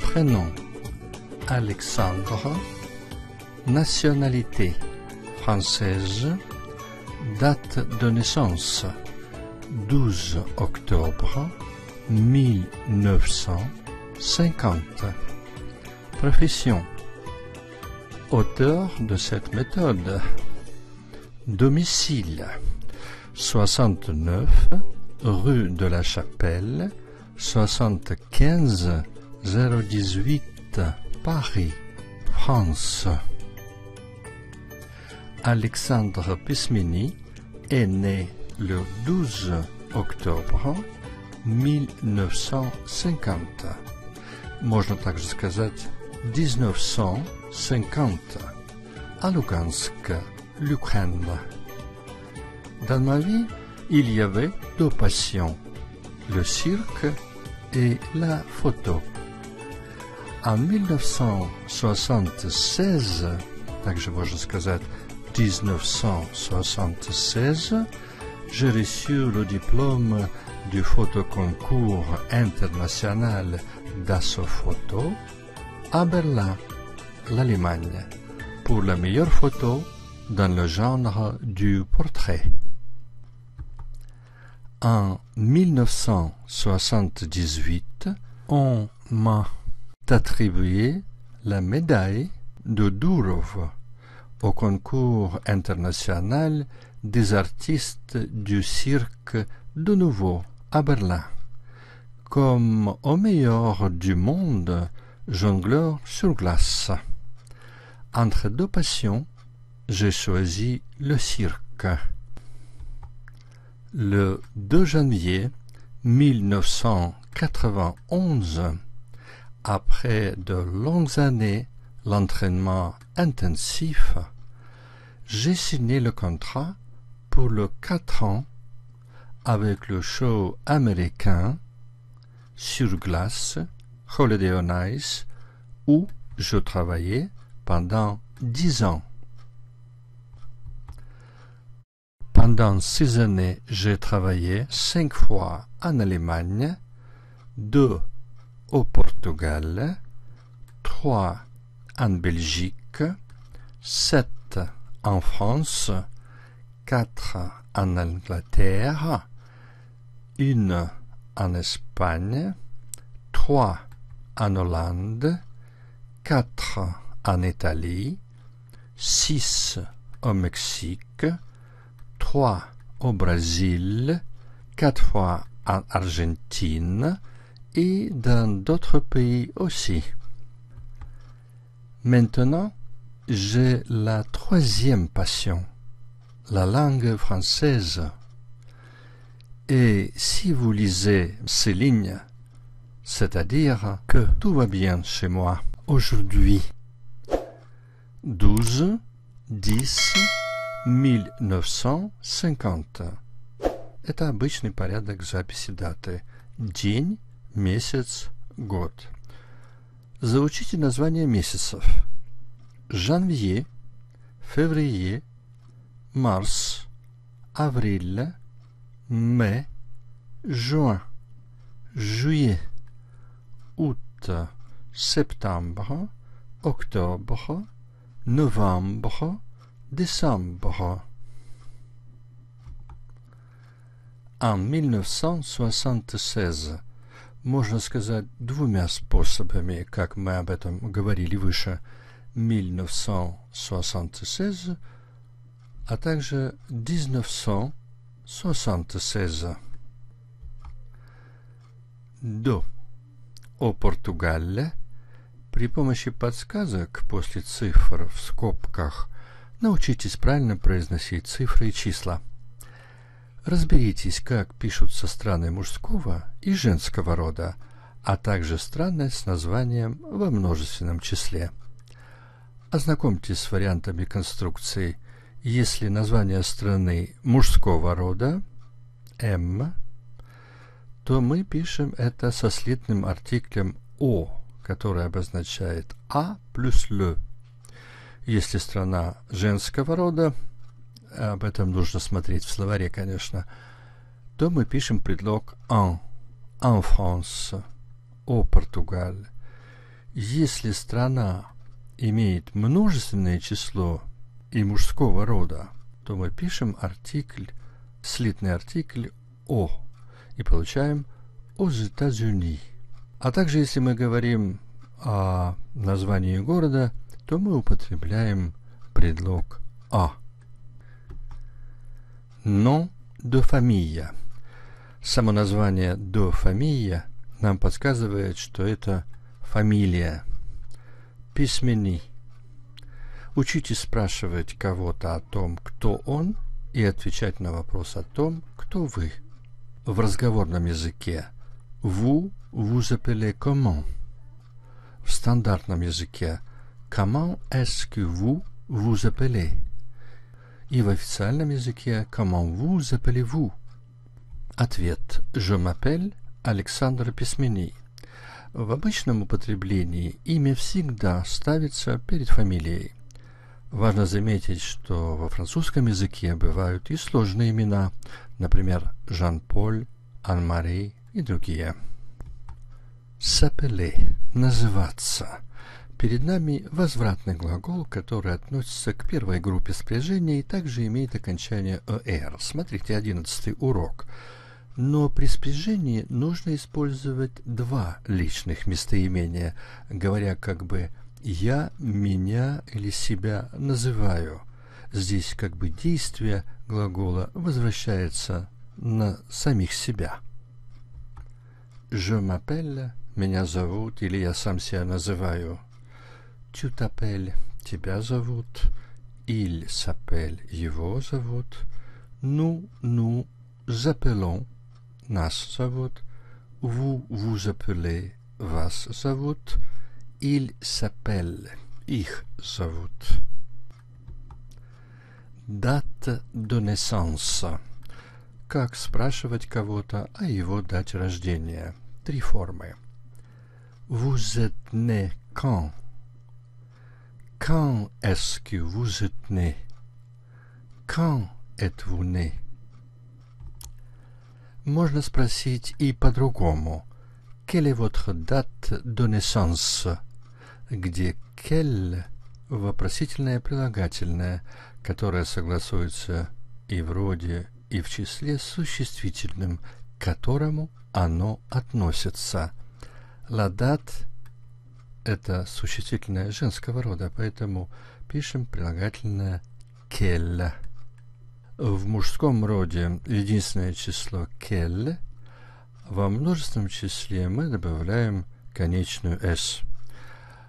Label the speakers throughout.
Speaker 1: prénom Alexandre, nationalité française, date de naissance 12 octobre 1950. Profession Auteur de cette méthode Domicile 69 rue de la Chapelle 75 018 Paris, France. Alexandre Pismini est né le 12 octobre 1950. Можно также сказать 1950 à Lugansk, l'Ukraine. Dans ma vie, il y avait deux passions, le cirque et la photo. En 1976, je vois jusqu'à 1976, j'ai reçu le diplôme du photoconcours international photo à Berlin, l'Allemagne, pour la meilleure photo dans le genre du portrait en 1978, on m'a attribué la médaille de Durov au concours international des artistes du cirque de nouveau à Berlin, comme au meilleur du monde jongleur sur glace. Entre deux passions, j'ai choisi le cirque. Le 2 janvier 1991, après de longues années d'entraînement intensif, j'ai signé le contrat pour le 4 ans avec le show américain sur glace, Holiday on Ice, où je travaillais pendant dix ans. Pendant six années, j'ai travaillé cinq fois en Allemagne, deux au Portugal, trois en Belgique, sept en France, quatre en Angleterre, une en Espagne, trois en Hollande, quatre en Italie, six au Mexique, trois au Brésil, quatre fois en Argentine et dans d'autres pays aussi. Maintenant, j'ai la troisième passion, la langue française. Et si vous lisez ces lignes, c'est-à-dire que tout va bien chez moi aujourd'hui. 1950. Это обычный порядок записи даты. День, месяц, год. Заучите название месяцев. Жанвье, феврие, марс, авриля, мэ, juin, juillet, août, septembre, octobre, novembre, décembre. En 1976, можно сказать двумя способами, как мы об этом говорили выше, 1976, а также 1976. До о Португале при помощи подсказок после цифр в скобках – Научитесь правильно произносить цифры и числа. Разберитесь, как пишутся страны мужского и женского рода, а также страны с названием во множественном числе. Ознакомьтесь с вариантами конструкции. Если название страны мужского рода «М», то мы пишем это со слитным артиклем «О», который обозначает «А» плюс Л. Если страна женского рода, об этом нужно смотреть в словаре, конечно, то мы пишем предлог «en», «en France», «о Португаль». Если страна имеет множественное число и мужского рода, то мы пишем артикль, слитный артикль «о» и получаем «aux États-Unis». А также, если мы говорим о названии города – то мы употребляем предлог «а». Но до фамилия. Само название «до фамилия» нам подсказывает, что это фамилия. Письменный. Учитесь спрашивать кого-то о том, кто он, и отвечать на вопрос о том, кто вы. В разговорном языке «vous vous appelez comment?» В стандартном языке Comment est-ce que vous vous appelez? И в официальном языке Comment vous appelez-vous? Ответ Je m'appelle Александр Письменный. В обычном употреблении имя всегда ставится перед фамилией. Важно заметить, что во французском языке бывают и сложные имена, например, Жан-Поль, Ан-Мари и другие. Сапеле – называться – Перед нами возвратный глагол, который относится к первой группе спряжения и также имеет окончание er. Смотрите, одиннадцатый урок. Но при спряжении нужно использовать два личных местоимения, говоря как бы «я», «меня» или «себя» называю. Здесь как бы действие глагола возвращается на самих себя. «Je m'appelle» – «меня зовут» или «я сам себя называю». Tu t'appelles тебя зовут, il s'appelle его зовут, nous nous appelons нас зовут, vous vous appelez вас зовут, il s'appelle их зовут. Date de naissance. Как спрашивать кого-то о его дате рождения. Три формы. Vous êtes né quand Quand est-ce que vous êtes né Quand êtes-vous né Можно спросить и по-другому. Quelle est votre date de naissance? Где quelle вопросительное прилагательное, которое согласуется и в роде, и в числе с существительным, к которому оно относится. La date это существительное женского рода, поэтому пишем прилагательное «келля». В мужском роде единственное число «кель». Во множественном числе мы добавляем конечную «с».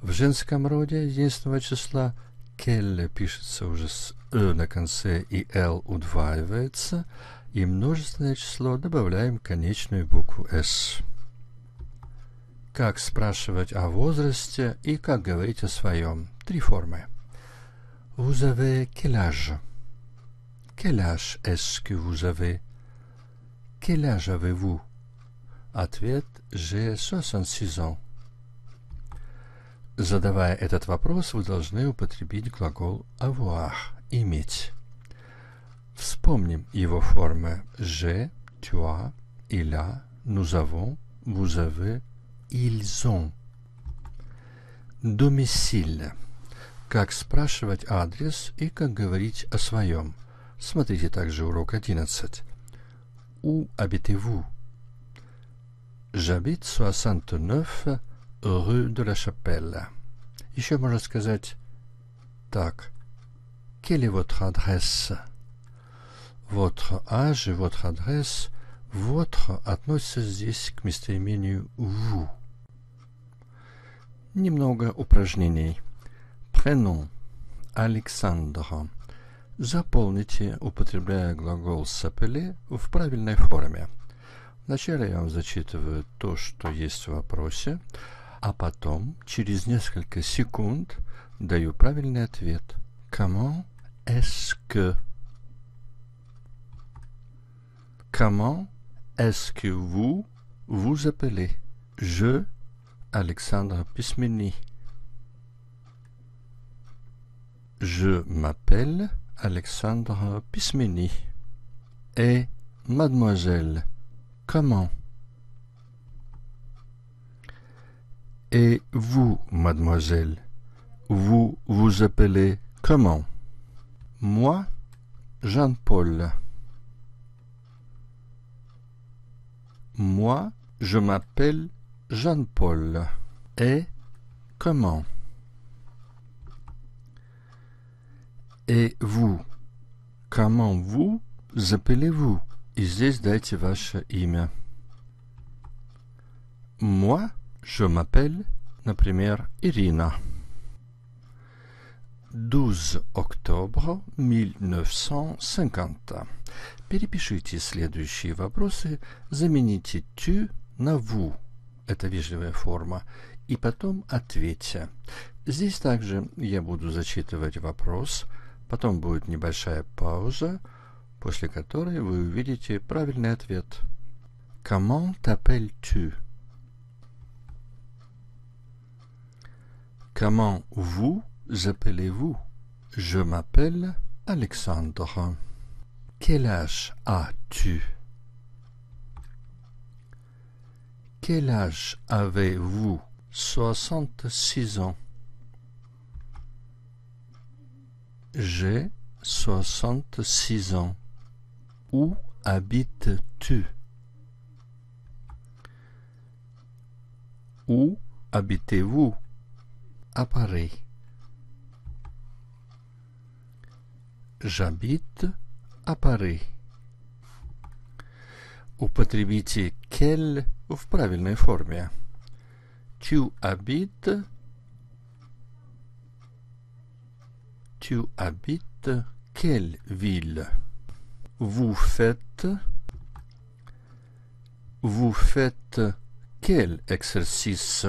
Speaker 1: В женском роде единственного числа «келле» пишется уже с «э» на конце и «л» удваивается, и множественное число добавляем конечную букву «с». Как спрашивать о возрасте и как говорить о своем. Три формы. Vous avez quel âge? Quel âge est-ce que vous avez? Quel âge avez-vous? Ответ «J'ai 66 ans». Задавая этот вопрос, вы должны употребить глагол «avoir» – «иметь». Вспомним его формы «je», «tu as», «il a», «nous avons», «vous avez», ils ont. Домисиль. Как спрашивать адрес и как говорить о своем. Смотрите также урок 11. Où habitez-vous? J'habite 69 rue de la Chapelle. Еще можно сказать так. Quelle est votre adresse? Votre âge et votre adresse. Votre относится здесь к местоимению vous. Немного упражнений. Прену Александра. Заполните, употребляя глагол «s'appeler» в правильной форме. Вначале я вам зачитываю то, что есть в вопросе, а потом, через несколько секунд, даю правильный ответ. Comment est-ce que? Comment est-ce que vous vous appelez? Je Alexandre Pismeni. Je m'appelle Alexandre Pismeni. Et mademoiselle, comment Et vous, mademoiselle, vous vous appelez comment Moi, Jean-Paul. Moi, je m'appelle Jean-Paul et comment Et vous Comment vous appelez-vous здесь дайте ваше имя. Moi, je m'appelle, première irina 12 octobre 1950. Перепишите следующие вопросы, замените «tu» на «vous». – это вежливая форма, и потом «ответьте». Здесь также я буду зачитывать вопрос, потом будет небольшая пауза, после которой вы увидите правильный ответ. Comment t'appelles-tu? Comment vous appelez-vous? Je m'appelle Alexandre. Quel âge as-tu? Quel âge avez-vous Soixante-six ans. J'ai soixante-six ans. Où habites-tu Où habitez-vous À Paris. J'habite à Paris. Употребите quel в правильной Tu Tu habites quelle ville Vous faites Vous faites quel exercice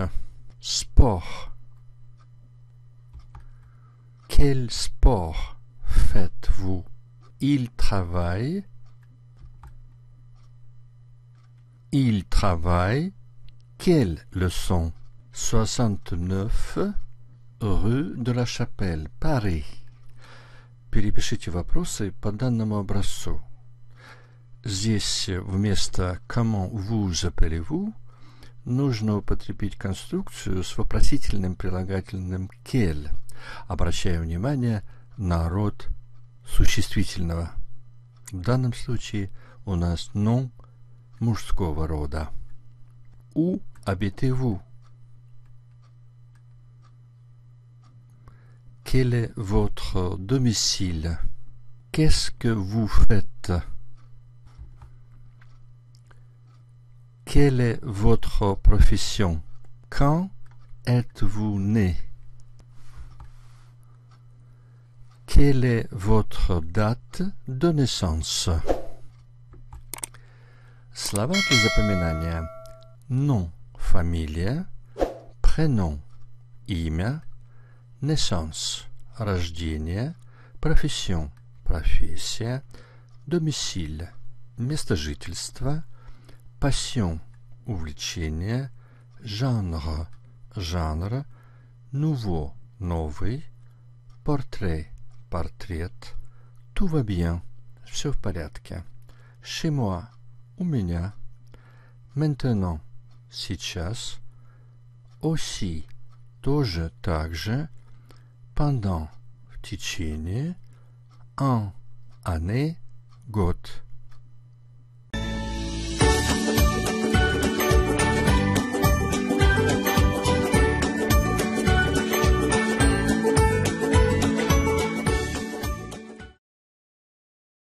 Speaker 1: Sport Quel sport faites-vous Il travaille Il travaille. Quelle leçon 69 rue de la Chapelle, Paris. Перепишите вопросы по данному образцу. Здесь вместо «Comment vous appelez-vous» нужно употребить конструкцию с вопросительным прилагательным «quel», обращая внимание на род существительного. В данном случае у нас «non» Où habitez-vous? Quel est votre domicile? Qu'est-ce que vous faites? Quelle est votre profession? Quand êtes-vous né? Quelle est votre date de naissance? Слова для запоминания. Nom, ну, фамилия, prénom, имя, naissance, рождение, profession, профессия, domicile, место жительства, passion, увлечение, genre, жанр, nouveau, новый, портрет, портрет, tout va bien, все в порядке, chez moi, у меня. Maintenant, сейчас, aussi, тоже также, pendant, в течение, en, année, год.